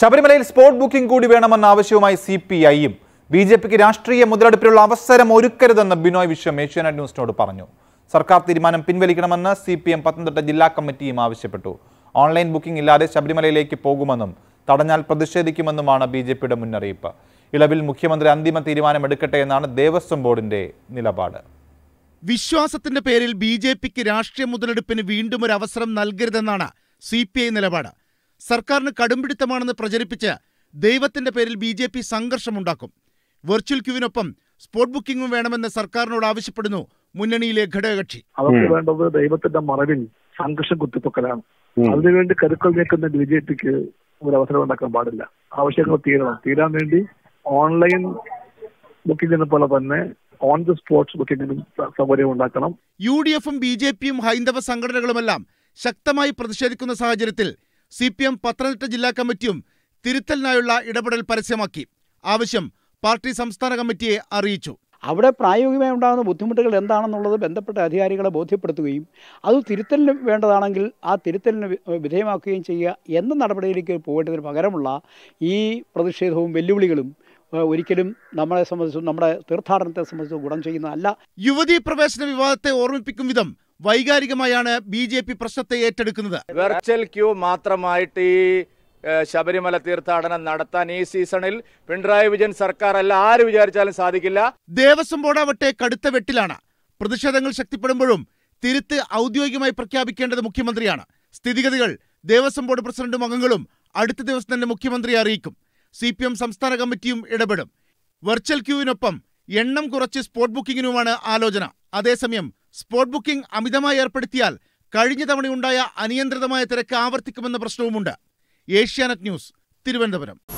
ശബരിമലയിൽ spot booking കൂടി വേണമെന്ന ആവശ്യവുമായി സി പി ഐയും ബി ജെ പിക്ക് രാഷ്ട്രീയ മുതലെടുപ്പിലുള്ള അവസരം ഒരുക്കരുതെന്ന് ബിനോയ് വിശ്വം ഏഷ്യാനെറ്റ് ന്യൂസിനോട് പറഞ്ഞു സർക്കാർ തീരുമാനം പിൻവലിക്കണമെന്ന് സി പി എം പത്തനംതിട്ട ജില്ലാ കമ്മിറ്റിയും ആവശ്യപ്പെട്ടു ഓൺലൈൻ ബുക്കിംഗ് ഇല്ലാതെ ശബരിമലയിലേക്ക് പോകുമെന്നും തടഞ്ഞാൽ പ്രതിഷേധിക്കുമെന്നുമാണ് ബി ജെ പിയുടെ മുന്നറിയിപ്പ് ഇളവിൽ മുഖ്യമന്ത്രി അന്തിമ തീരുമാനം എടുക്കട്ടെ എന്നാണ് ദേവസ്വം ബോർഡിന്റെ നിലപാട് വിശ്വാസത്തിന്റെ പേരിൽ ബി ജെ പിക്ക് രാഷ്ട്രീയ മുതലെടുപ്പിന് വീണ്ടും ഒരു അവസരം നൽകരുതെന്നാണ് സി പി ഐ നിലപാട് സർക്കാരിന് കടുംപിടുത്തമാണെന്ന് പ്രചരിപ്പിച്ച് ദൈവത്തിന്റെ പേരിൽ ബി ജെ പി സംഘർഷമുണ്ടാക്കും വെർച്വൽ ക്യൂവിനൊപ്പം സ്പോട്ട് ബുക്കിംഗും വേണമെന്ന് സർക്കാരിനോട് ആവശ്യപ്പെടുന്നു മുന്നണിയിലെ ഘടകകക്ഷി അവർക്ക് വേണ്ടത് ദൈവത്തിന്റെ മറവിൽ സംഘർഷം കുത്തിപ്പൊക്കലാണ് അതിനുവേണ്ടി കരുക്കൾ നീക്കുന്ന ബി ജെ പിക്ക് ഒരു അവസരം ഉണ്ടാക്കാൻ പാടില്ല ആവശ്യങ്ങൾ തീരണം തീരാൻ വേണ്ടി ഓൺലൈൻ ബുക്കിംഗിനെ പോലെ തന്നെ ഓൺ ദി സ്പോർട്സ് ബുക്കിംഗിനും സൗകര്യം ഉണ്ടാക്കണം യു ഡി എഫും ബി ജെ പിയും ഹൈന്ദവ സംഘടനകളുമെല്ലാം ശക്തമായി പ്രതിഷേധിക്കുന്ന സാഹചര്യത്തിൽ സി പി എം പത്തനംതിട്ട ജില്ലാ കമ്മിറ്റിയും തിരുത്തലിനായുള്ള ഇടപെടൽ പരസ്യമാക്കി ആവശ്യം പാർട്ടി സംസ്ഥാന കമ്മിറ്റിയെ അറിയിച്ചു അവിടെ പ്രായോഗികമായി ഉണ്ടാകുന്ന ബുദ്ധിമുട്ടുകൾ എന്താണെന്നുള്ളത് ബന്ധപ്പെട്ട അധികാരികളെ ബോധ്യപ്പെടുത്തുകയും അത് തിരുത്തലിന് വേണ്ടതാണെങ്കിൽ ആ തിരുത്തലിന് വിധേയമാക്കുകയും ചെയ്യുക എന്ന നടപടിയിലേക്ക് പോകേണ്ടതിന് പകരമുള്ള ഈ പ്രതിഷേധവും വെല്ലുവിളികളും ഒരിക്കലും നമ്മളെ സംബന്ധിച്ചും നമ്മുടെ തീർത്ഥാടനത്തെ സംബന്ധിച്ചും ഗുണം ചെയ്യുന്നതല്ല യുവതീ പ്രവേശന വിവാദത്തെ ഓർമ്മിപ്പിക്കും വിധം വൈകാരികമായാണ് ബി ജെ പി പ്രശ്നത്തെ ഏറ്റെടുക്കുന്നത് വെർച്വൽ ക്യൂ മാത്രമായിട്ട് ഈ ശബരിമല തീർത്ഥാടനം നടത്താൻ ഈ സീസണിൽ പിണറായി വിജയൻ സർക്കാർ അല്ല ആര് വിചാരിച്ചാലും സാധിക്കില്ല ദേവസ്വം ബോർഡാവട്ടെ കടുത്ത വെട്ടിലാണ് പ്രതിഷേധങ്ങൾ ശക്തിപ്പെടുമ്പോഴും തിരുത്ത് ഔദ്യോഗികമായി പ്രഖ്യാപിക്കേണ്ടത് മുഖ്യമന്ത്രിയാണ് സ്ഥിതിഗതികൾ ദേവസ്വം ബോർഡ് പ്രസിഡന്റും അംഗങ്ങളും അടുത്ത ദിവസം തന്നെ മുഖ്യമന്ത്രിയെ അറിയിക്കും സി പി എം സംസ്ഥാന കമ്മിറ്റിയും ഇടപെടും വെർച്വൽ ക്യൂവിനൊപ്പം എണ്ണം കുറച്ച് സ്പോട്ട് ബുക്കിംഗിനുമാണ് ആലോചന അതേസമയം സ്പോട്ട് ബുക്കിംഗ് അമിതമായി ഏർപ്പെടുത്തിയാൽ കഴിഞ്ഞ തവണയുണ്ടായ അനിയന്ത്രിതമായ തിരക്ക് ആവർത്തിക്കുമെന്ന പ്രശ്നവുമുണ്ട് ഏഷ്യാനെറ്റ് ന്യൂസ് തിരുവനന്തപുരം